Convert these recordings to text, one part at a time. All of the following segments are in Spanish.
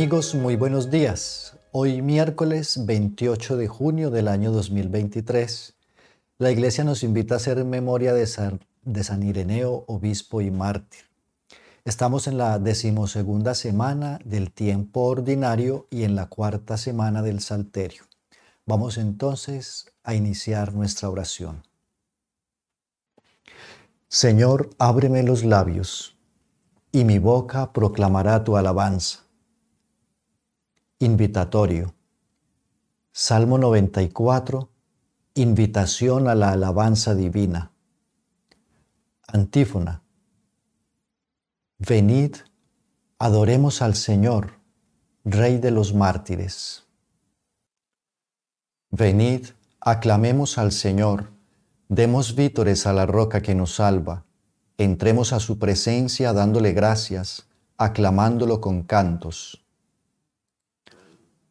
Amigos, muy buenos días. Hoy miércoles 28 de junio del año 2023, la iglesia nos invita a hacer memoria de San, de San Ireneo, obispo y mártir. Estamos en la decimosegunda semana del tiempo ordinario y en la cuarta semana del Salterio. Vamos entonces a iniciar nuestra oración. Señor, ábreme los labios, y mi boca proclamará tu alabanza invitatorio. Salmo 94, invitación a la alabanza divina. Antífona. Venid, adoremos al Señor, Rey de los mártires. Venid, aclamemos al Señor, demos vítores a la roca que nos salva, entremos a su presencia dándole gracias, aclamándolo con cantos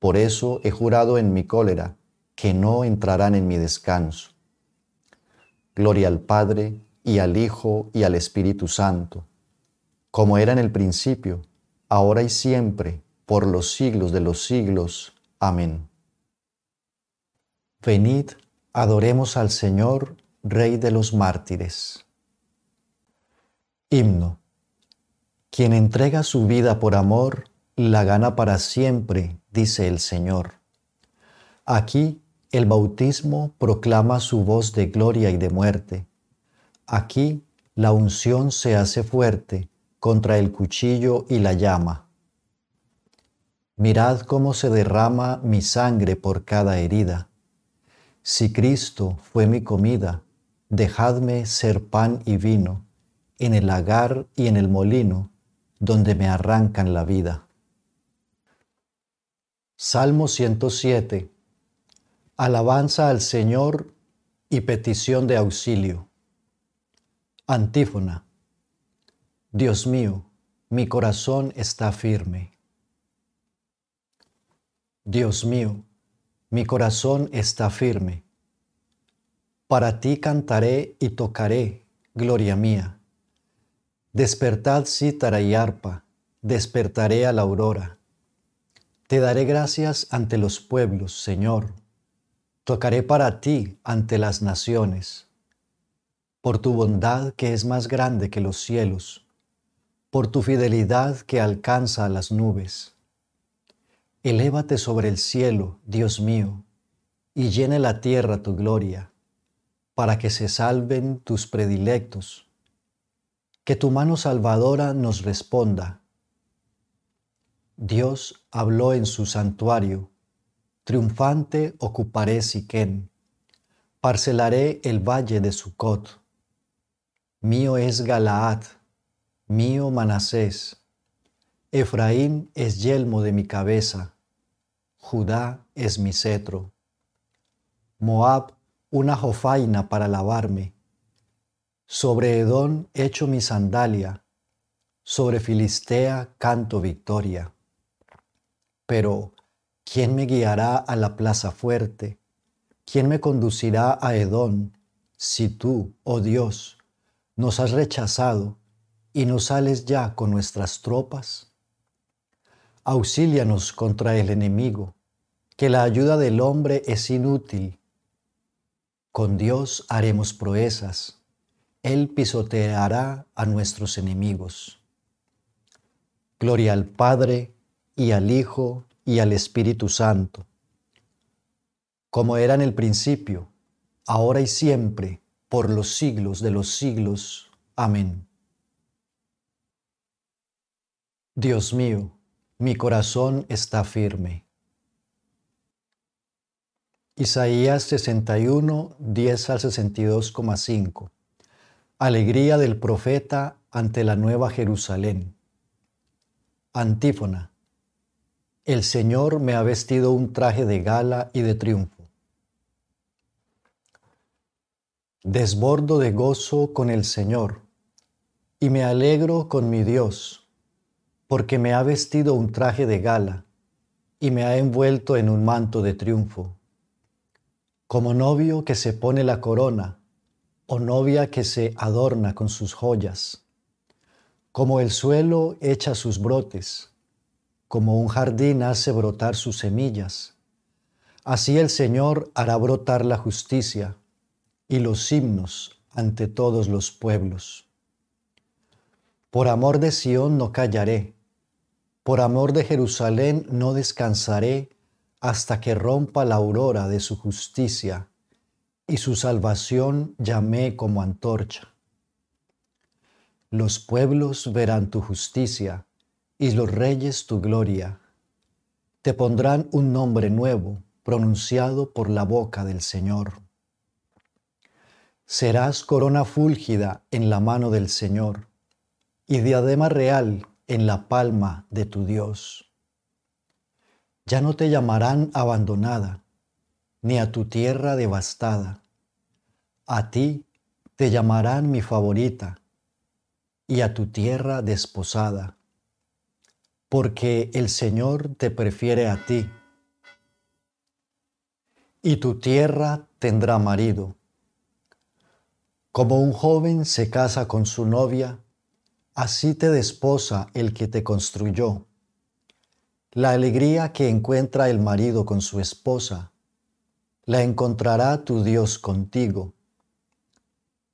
por eso he jurado en mi cólera que no entrarán en mi descanso. Gloria al Padre y al Hijo y al Espíritu Santo, como era en el principio, ahora y siempre, por los siglos de los siglos. Amén. Venid, adoremos al Señor, Rey de los mártires. Himno. Quien entrega su vida por amor, la gana para siempre, dice el Señor. Aquí el bautismo proclama su voz de gloria y de muerte. Aquí la unción se hace fuerte contra el cuchillo y la llama. Mirad cómo se derrama mi sangre por cada herida. Si Cristo fue mi comida, dejadme ser pan y vino en el lagar y en el molino, donde me arrancan la vida. Salmo 107. Alabanza al Señor y petición de auxilio. Antífona. Dios mío, mi corazón está firme. Dios mío, mi corazón está firme. Para ti cantaré y tocaré, gloria mía. Despertad cítara y arpa, despertaré a la aurora te daré gracias ante los pueblos, Señor. Tocaré para ti ante las naciones. Por tu bondad que es más grande que los cielos. Por tu fidelidad que alcanza las nubes. Elévate sobre el cielo, Dios mío, y llene la tierra tu gloria, para que se salven tus predilectos. Que tu mano salvadora nos responda Dios habló en su santuario. Triunfante ocuparé Siquén. Parcelaré el valle de Sucot. Mío es Galaad, mío Manasés. Efraín es yelmo de mi cabeza. Judá es mi cetro. Moab, una jofaina para lavarme. Sobre Edón echo mi sandalia. Sobre Filistea canto victoria. Pero, ¿quién me guiará a la plaza fuerte? ¿Quién me conducirá a Edón si tú, oh Dios, nos has rechazado y no sales ya con nuestras tropas? Auxílianos contra el enemigo, que la ayuda del hombre es inútil. Con Dios haremos proezas. Él pisoteará a nuestros enemigos. Gloria al Padre, y al Hijo y al Espíritu Santo, como era en el principio, ahora y siempre, por los siglos de los siglos. Amén. Dios mío, mi corazón está firme. Isaías 61, 10 al 62,5. Alegría del profeta ante la nueva Jerusalén. Antífona. El Señor me ha vestido un traje de gala y de triunfo. Desbordo de gozo con el Señor y me alegro con mi Dios, porque me ha vestido un traje de gala y me ha envuelto en un manto de triunfo. Como novio que se pone la corona, o novia que se adorna con sus joyas, como el suelo echa sus brotes, como un jardín hace brotar sus semillas. Así el Señor hará brotar la justicia y los himnos ante todos los pueblos. Por amor de Sión no callaré, por amor de Jerusalén no descansaré hasta que rompa la aurora de su justicia y su salvación llamé como antorcha. Los pueblos verán tu justicia y los reyes tu gloria. Te pondrán un nombre nuevo pronunciado por la boca del Señor. Serás corona fúlgida en la mano del Señor y diadema real en la palma de tu Dios. Ya no te llamarán abandonada, ni a tu tierra devastada. A ti te llamarán mi favorita y a tu tierra desposada porque el Señor te prefiere a ti. Y tu tierra tendrá marido. Como un joven se casa con su novia, así te desposa el que te construyó. La alegría que encuentra el marido con su esposa, la encontrará tu Dios contigo.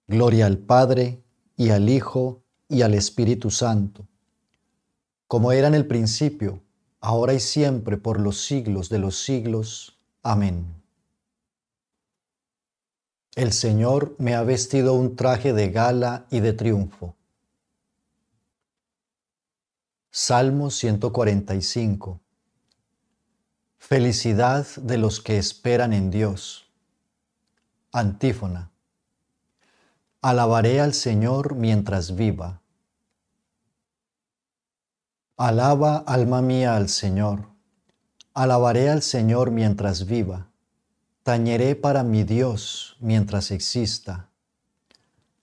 Gloria al Padre y al Hijo y al Espíritu Santo como era en el principio, ahora y siempre, por los siglos de los siglos. Amén. El Señor me ha vestido un traje de gala y de triunfo. Salmo 145. Felicidad de los que esperan en Dios. Antífona. Alabaré al Señor mientras viva Alaba, alma mía, al Señor. Alabaré al Señor mientras viva. Tañeré para mi Dios mientras exista.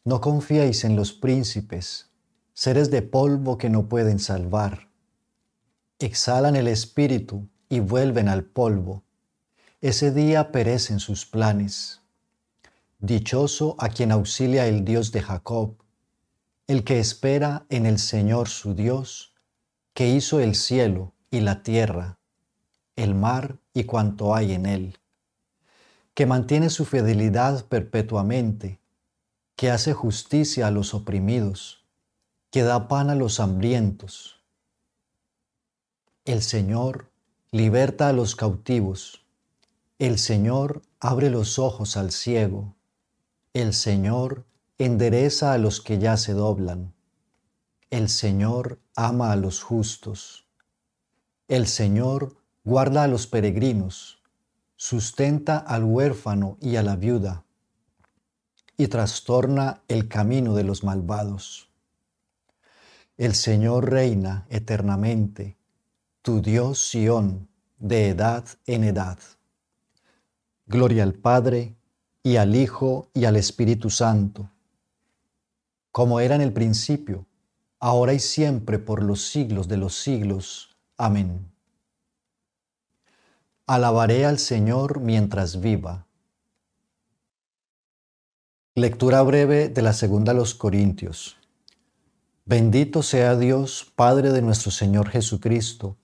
No confiéis en los príncipes, seres de polvo que no pueden salvar. Exhalan el espíritu y vuelven al polvo. Ese día perecen sus planes. Dichoso a quien auxilia el Dios de Jacob, el que espera en el Señor su Dios que hizo el cielo y la tierra, el mar y cuanto hay en él, que mantiene su fidelidad perpetuamente, que hace justicia a los oprimidos, que da pan a los hambrientos. El Señor liberta a los cautivos, el Señor abre los ojos al ciego, el Señor endereza a los que ya se doblan. El Señor ama a los justos. El Señor guarda a los peregrinos, sustenta al huérfano y a la viuda, y trastorna el camino de los malvados. El Señor reina eternamente, tu Dios Sión, de edad en edad. Gloria al Padre, y al Hijo, y al Espíritu Santo, como era en el principio, ahora y siempre, por los siglos de los siglos. Amén. Alabaré al Señor mientras viva. Lectura breve de la segunda a los Corintios. Bendito sea Dios, Padre de nuestro Señor Jesucristo,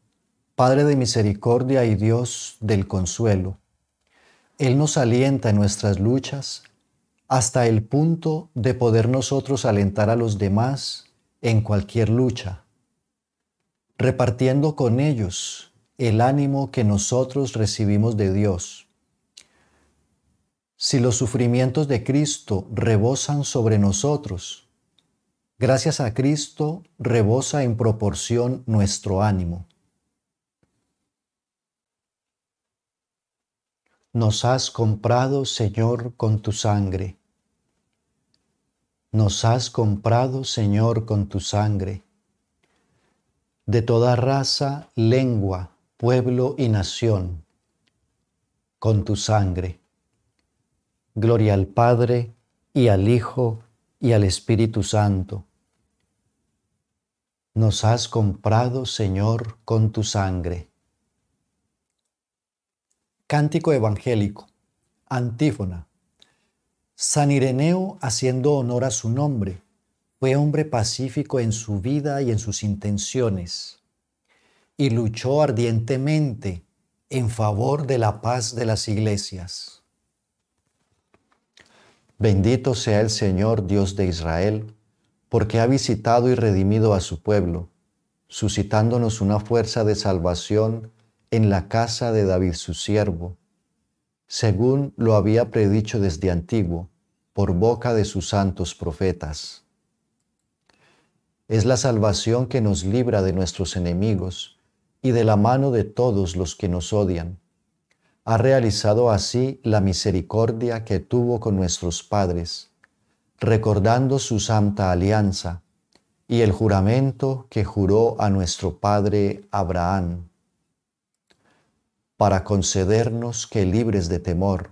Padre de misericordia y Dios del consuelo. Él nos alienta en nuestras luchas hasta el punto de poder nosotros alentar a los demás en cualquier lucha, repartiendo con ellos el ánimo que nosotros recibimos de Dios. Si los sufrimientos de Cristo rebosan sobre nosotros, gracias a Cristo rebosa en proporción nuestro ánimo. Nos has comprado, Señor, con tu sangre nos has comprado, Señor, con tu sangre. De toda raza, lengua, pueblo y nación, con tu sangre. Gloria al Padre y al Hijo y al Espíritu Santo. Nos has comprado, Señor, con tu sangre. Cántico Evangélico, antífona. San Ireneo, haciendo honor a su nombre, fue hombre pacífico en su vida y en sus intenciones, y luchó ardientemente en favor de la paz de las iglesias. Bendito sea el Señor Dios de Israel, porque ha visitado y redimido a su pueblo, suscitándonos una fuerza de salvación en la casa de David su siervo, según lo había predicho desde antiguo por boca de sus santos profetas. Es la salvación que nos libra de nuestros enemigos y de la mano de todos los que nos odian. Ha realizado así la misericordia que tuvo con nuestros padres, recordando su santa alianza y el juramento que juró a nuestro padre Abraham, para concedernos que libres de temor,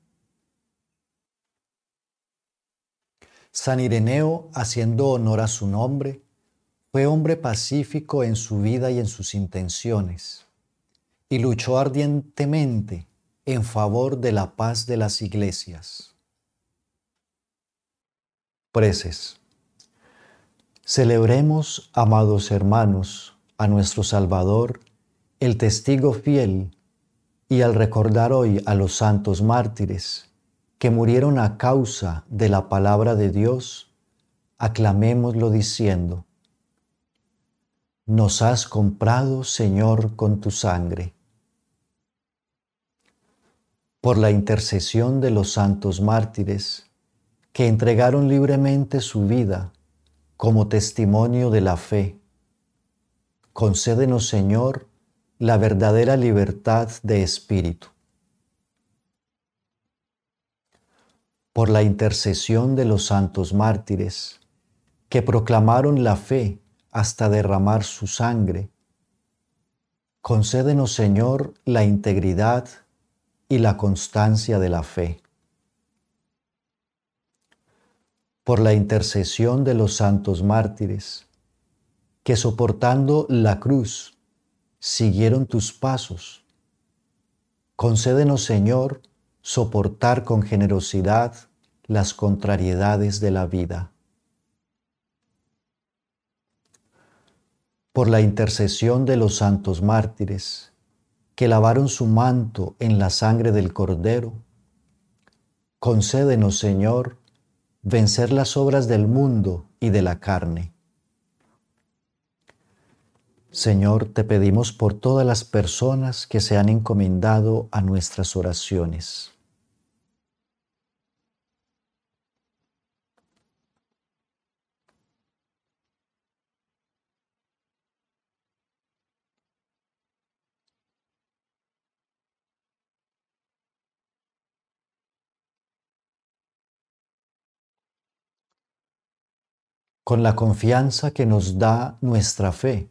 San Ireneo, haciendo honor a su nombre, fue hombre pacífico en su vida y en sus intenciones, y luchó ardientemente en favor de la paz de las iglesias. Preces. Celebremos, amados hermanos, a nuestro Salvador, el testigo fiel, y al recordar hoy a los santos mártires, que murieron a causa de la palabra de Dios, aclamémoslo diciendo, nos has comprado, Señor, con tu sangre. Por la intercesión de los santos mártires, que entregaron libremente su vida como testimonio de la fe, concédenos, Señor, la verdadera libertad de espíritu por la intercesión de los santos mártires, que proclamaron la fe hasta derramar su sangre. Concédenos, Señor, la integridad y la constancia de la fe. Por la intercesión de los santos mártires, que soportando la cruz, siguieron tus pasos. Concédenos, Señor, soportar con generosidad las contrariedades de la vida. Por la intercesión de los santos mártires, que lavaron su manto en la sangre del Cordero, concédenos, Señor, vencer las obras del mundo y de la carne Señor, te pedimos por todas las personas que se han encomendado a nuestras oraciones. Con la confianza que nos da nuestra fe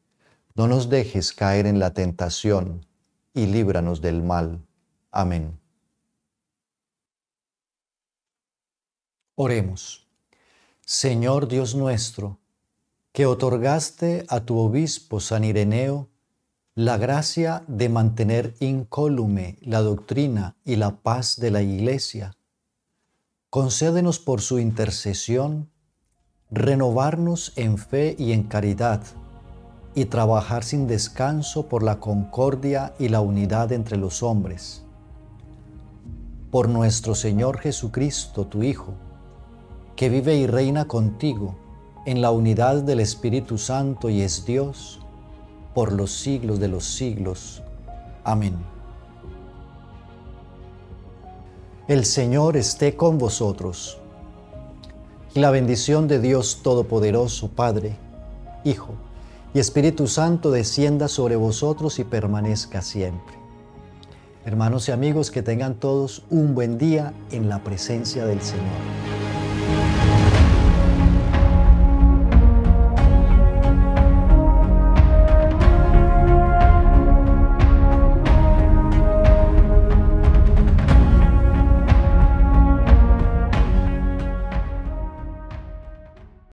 no nos dejes caer en la tentación y líbranos del mal. Amén. Oremos. Señor Dios nuestro, que otorgaste a tu obispo San Ireneo la gracia de mantener incólume la doctrina y la paz de la Iglesia, concédenos por su intercesión renovarnos en fe y en caridad y trabajar sin descanso por la concordia y la unidad entre los hombres. Por nuestro Señor Jesucristo, tu Hijo, que vive y reina contigo en la unidad del Espíritu Santo y es Dios, por los siglos de los siglos. Amén. El Señor esté con vosotros. Y la bendición de Dios Todopoderoso, Padre, Hijo, y Espíritu Santo descienda sobre vosotros y permanezca siempre. Hermanos y amigos, que tengan todos un buen día en la presencia del Señor.